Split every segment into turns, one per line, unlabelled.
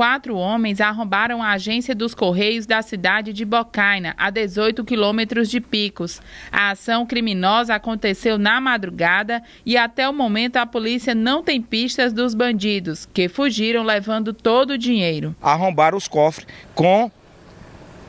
quatro homens arrombaram a agência dos Correios da cidade de Bocaina, a 18 quilômetros de Picos. A ação criminosa aconteceu na madrugada e até o momento a polícia não tem pistas dos bandidos, que fugiram levando todo o dinheiro.
Arrombaram os cofres com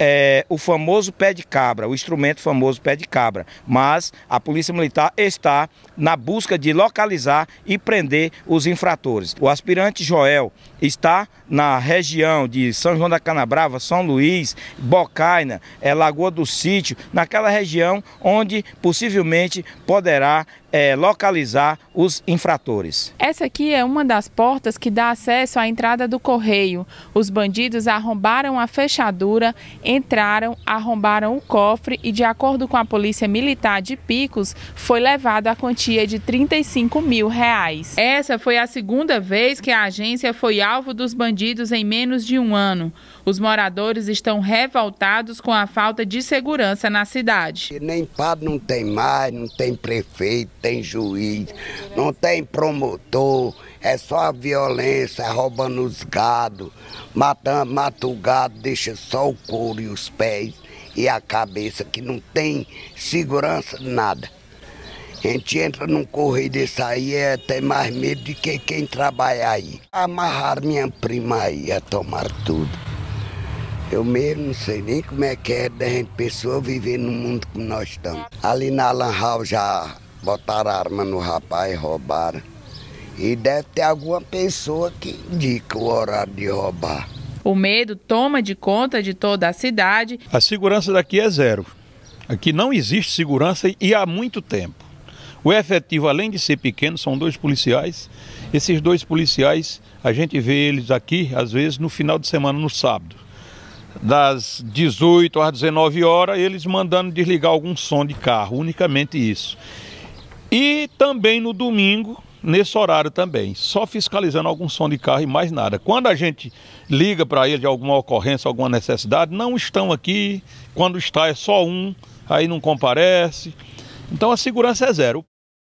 é, o famoso pé de cabra, o instrumento famoso pé de cabra. Mas a Polícia Militar está na busca de localizar e prender os infratores. O aspirante Joel está na região de São João da Canabrava, São Luís, Bocaina, é, Lagoa do Sítio, naquela região onde possivelmente poderá é, localizar os infratores.
Essa aqui é uma das portas que dá acesso à entrada do correio. Os bandidos arrombaram a fechadura, entraram, arrombaram o cofre e, de acordo com a Polícia Militar de Picos, foi levado a quantia de 35 mil reais. Essa foi a segunda vez que a agência foi alvo dos bandidos em menos de um ano. Os moradores estão revoltados com a falta de
segurança na cidade. Nem padre não tem mais, não tem prefeito tem juiz, não tem promotor, é só a violência, roubando os gados, matando, mata o gado, deixa só o couro e os pés e a cabeça, que não tem segurança, nada. A gente entra num correio desse aí, é, tem mais medo de que quem trabalha aí. Amarraram minha prima aí, a é tomar tudo. Eu mesmo não sei nem como é que é da gente pessoa viver no mundo como nós estamos. Ali na Lanhal Hall já botaram a arma no rapaz, roubaram. E deve ter alguma pessoa que indica o horário de roubar.
O medo toma de conta de toda a cidade.
A segurança
daqui é zero. Aqui não existe segurança e há muito tempo. O efetivo, além de ser pequeno, são dois policiais. Esses dois policiais, a gente vê eles aqui, às vezes, no final de semana, no sábado. Das 18 às 19 horas, eles mandando desligar algum som de carro, unicamente isso. E também no domingo, nesse horário também, só fiscalizando algum som de carro e mais nada. Quando a gente liga para ele de alguma ocorrência, alguma necessidade, não estão aqui. Quando está é só um, aí não comparece. Então a segurança é zero.